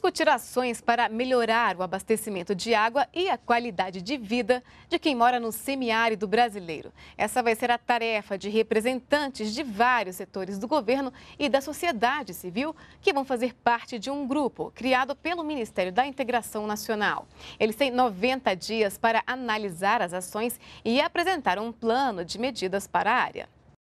discutir ações para melhorar o abastecimento de água e a qualidade de vida de quem mora no semiárido brasileiro. Essa vai ser a tarefa de representantes de vários setores do governo e da sociedade civil que vão fazer parte de um grupo criado pelo Ministério da Integração Nacional. Eles têm 90 dias para analisar as ações e apresentar um plano de medidas para a área.